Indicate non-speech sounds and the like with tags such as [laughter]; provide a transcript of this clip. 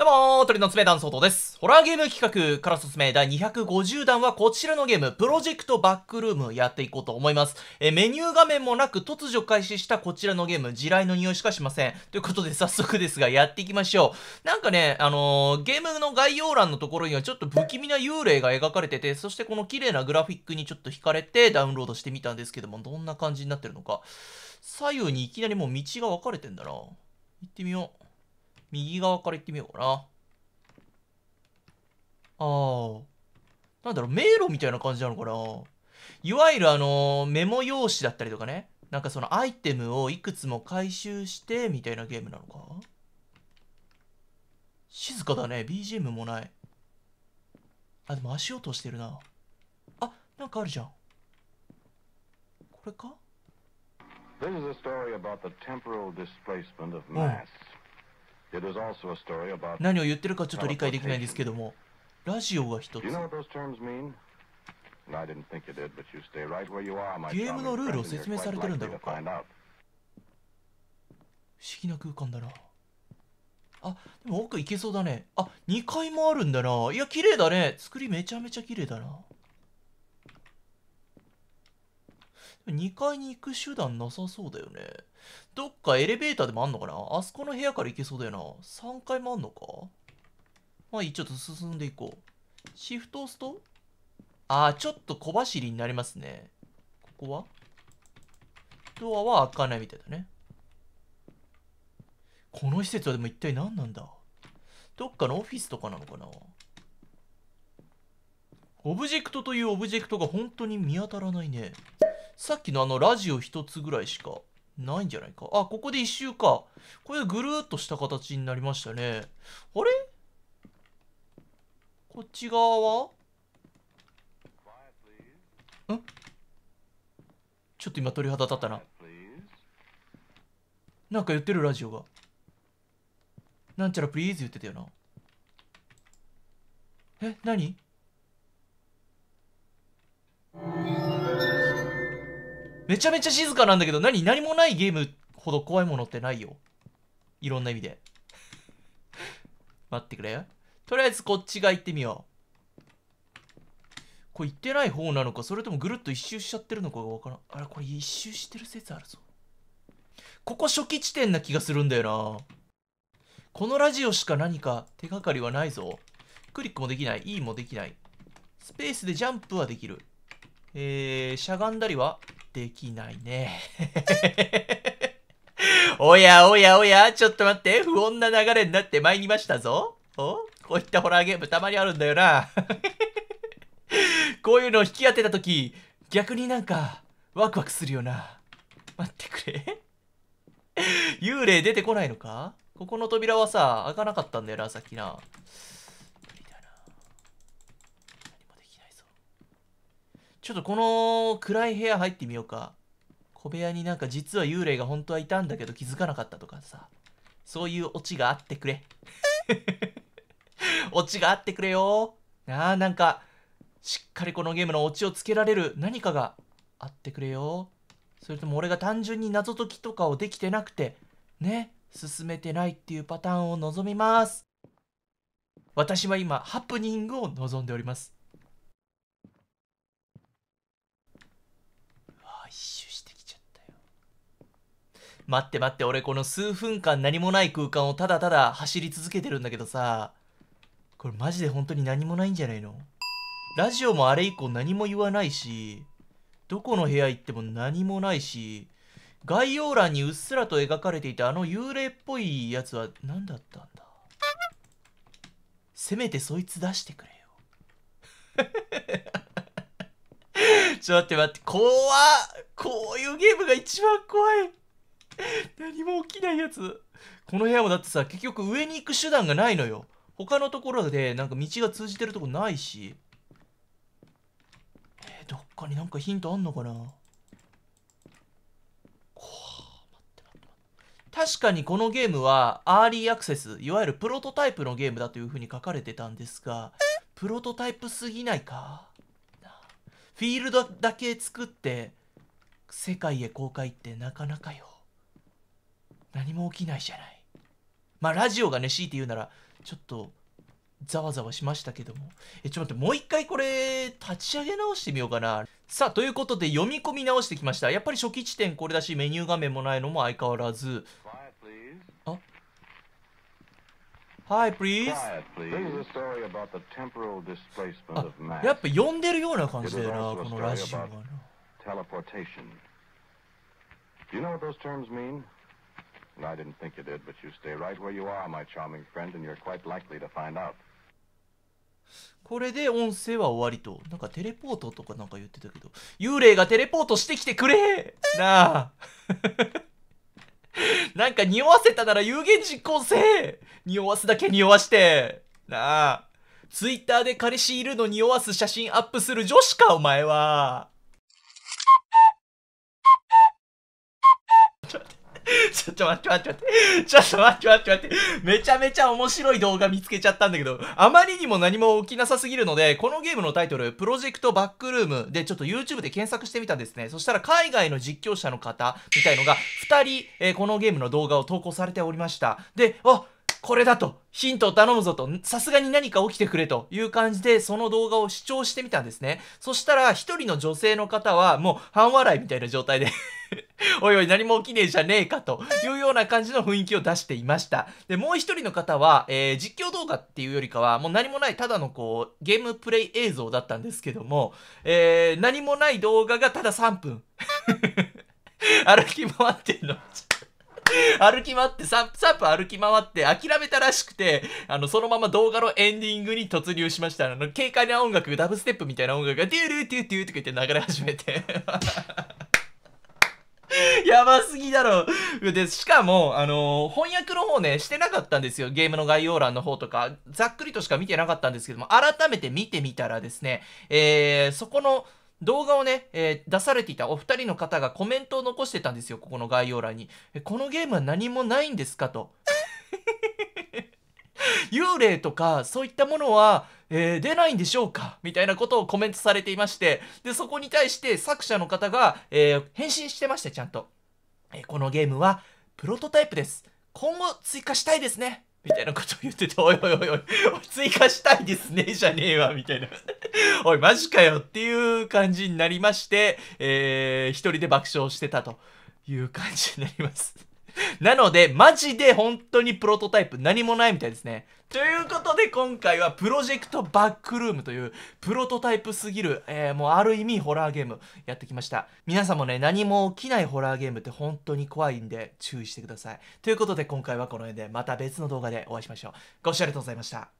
どうもー、鳥の爪団相当です。ホラーゲーム企画から進め、第250弾はこちらのゲーム、プロジェクトバックルームやっていこうと思います。え、メニュー画面もなく突如開始したこちらのゲーム、地雷の匂いしかしません。ということで早速ですが、やっていきましょう。なんかね、あのー、ゲームの概要欄のところにはちょっと不気味な幽霊が描かれてて、そしてこの綺麗なグラフィックにちょっと惹かれてダウンロードしてみたんですけども、どんな感じになってるのか。左右にいきなりもう道が分かれてんだな。行ってみよう。右側から行ってみようかな。ああ。なんだろう、迷路みたいな感じなのかないわゆるあのメモ用紙だったりとかね。なんかそのアイテムをいくつも回収してみたいなゲームなのか静かだね。BGM もない。あ、でも足音してるな。あ、なんかあるじゃん。これか This is a story about the temporal displacement of mass. [laughs] 何を言ってるかちょっと理解できないんですけどもラジオが一つゲームのルールを説明されてるんだろうか不思議な空間だなあでも奥行けそうだねあ2階もあるんだないや綺麗だね作りめちゃめちゃ綺麗だな2階に行く手段なさそうだよね。どっかエレベーターでもあんのかなあそこの部屋から行けそうだよな。3階もあんのかまあいい、ちょっと進んでいこう。シフト押すとああ、ちょっと小走りになりますね。ここはドアは開かないみたいだね。この施設はでも一体何なんだどっかのオフィスとかなのかなオブジェクトというオブジェクトが本当に見当たらないね。さっきのあのラジオ一つぐらいしかないんじゃないか。あ、ここで一周か。これぐるーっとした形になりましたね。あれこっち側はんちょっと今鳥肌立ったな。なんか言ってるラジオが。なんちゃらプリーズ言ってたよな。え、何めちゃめちゃ静かなんだけど、何何もないゲームほど怖いものってないよ。いろんな意味で。待ってくれ。とりあえずこっち側行ってみよう。これ行ってない方なのか、それともぐるっと一周しちゃってるのかがわからん。あら、これ一周してる説あるぞ。ここ初期地点な気がするんだよな。このラジオしか何か手がかりはないぞ。クリックもできない。E もできない。スペースでジャンプはできる。えー、しゃがんだりはできないね。[laughs] おやおやおや、ちょっと待って、不穏な流れになってまいりましたぞ。おこういったホラーゲームたまにあるんだよな。[laughs] こういうのを引き当てた時、逆になんか、ワクワクするよな。待ってくれ。幽霊出てこないのかここの扉はさ、開かなかったんだよな、さっきな。ちょっとこの暗い部屋入ってみようか。小部屋になんか実は幽霊が本当はいたんだけど気づかなかったとかさ。そういうオチがあってくれ。[laughs] オチがあってくれよ。なあ、なんか、しっかりこのゲームのオチをつけられる何かがあってくれよ。それとも俺が単純に謎解きとかをできてなくて、ね、進めてないっていうパターンを望みます。私は今、ハプニングを望んでおります。一周してきちゃったよ待って待って俺この数分間何もない空間をただただ走り続けてるんだけどさこれマジで本当に何もないんじゃないのラジオもあれ以降何も言わないしどこの部屋行っても何もないし概要欄にうっすらと描かれていたあの幽霊っぽいやつは何だったんだせめてそいつ出してくれよちょっと待って待って、怖こういうゲームが一番怖い。何も起きないやつ。この部屋もだってさ、結局上に行く手段がないのよ。他のところでなんか道が通じてるとこないし。えー、どっかになんかヒントあんのかな確かにこのゲームはアーリーアクセスいわゆるプロトタイプのゲームだというふうに書かれてたんですがプロトタイプすぎないかフィールドだけ作って世界へ公開ってなかなかよ何も起きないじゃないまあラジオがね強いて言うならちょっとざわざわしましたけどもえちょっと待ってもう一回これ立ち上げ直してみようかなさあということで読み込み直してきましたやっぱり初期地点これだしメニュー画面もないのも相変わらず Hi, please. あ、やっぱ呼んでるような感じだよな、このラジオが。Teleportation. Do you know what those terms mean? I didn't think you did, but you stay right where you are, my charming friend, and you're quite likely to find out. これで音声は終わりと。なんかテレポートとかなんか言ってたけど、幽霊がテレポートしてきてくれなあなんか匂わせたなら有言実行せ匂わすだけ匂わして。なあ。ツイッターで彼氏いるの匂わす写真アップする女子か、お前は。[laughs] ちょっと待って待って待って。ちょっと待って待って待って。めちゃめちゃ面白い動画見つけちゃったんだけど、あまりにも何も起きなさすぎるので、このゲームのタイトル、プロジェクトバックルームでちょっと YouTube で検索してみたんですね。そしたら海外の実況者の方みたいのが2人、えー、このゲームの動画を投稿されておりました。で、あこれだと、ヒントを頼むぞと、さすがに何か起きてくれという感じで、その動画を視聴してみたんですね。そしたら、一人の女性の方は、もう半笑いみたいな状態で [laughs] おいおい、何も起きねえじゃねえかと [laughs] いうような感じの雰囲気を出していました。で、もう一人の方は、えー、実況動画っていうよりかは、もう何もない、ただのこう、ゲームプレイ映像だったんですけども、えー、何もない動画がただ3分。[laughs] 歩き回ってんの。歩き回って3、3分歩き回って諦めたらしくて、あの、そのまま動画のエンディングに突入しました。あの、軽快な音楽、ダブステップみたいな音楽が、デュルーデューデューとか言って流れ始めて。[laughs] やばすぎだろ。で、しかも、あのー、翻訳の方ね、してなかったんですよ。ゲームの概要欄の方とか、ざっくりとしか見てなかったんですけども、改めて見てみたらですね、えー、そこの、動画をね、えー、出されていたお二人の方がコメントを残してたんですよ、ここの概要欄に。えこのゲームは何もないんですかと。[laughs] 幽霊とかそういったものは、えー、出ないんでしょうかみたいなことをコメントされていましてでそこに対して作者の方が、えー、返信してましてちゃんと、えー、このゲームはプロトタイプです今後追加したいですねみたいなことを言ってて、おいおいおいおい、追加したいですね、じゃねえわ、みたいな。[laughs] おい、マジかよっていう感じになりまして、えー、一人で爆笑してたという感じになります。[laughs] なので、マジで本当にプロトタイプ何もないみたいですね。ということで今回はプロジェクトバックルームというプロトタイプすぎる、えー、もうある意味ホラーゲームやってきました。皆さんもね、何も起きないホラーゲームって本当に怖いんで注意してください。ということで今回はこの辺でまた別の動画でお会いしましょう。ご視聴ありがとうございました。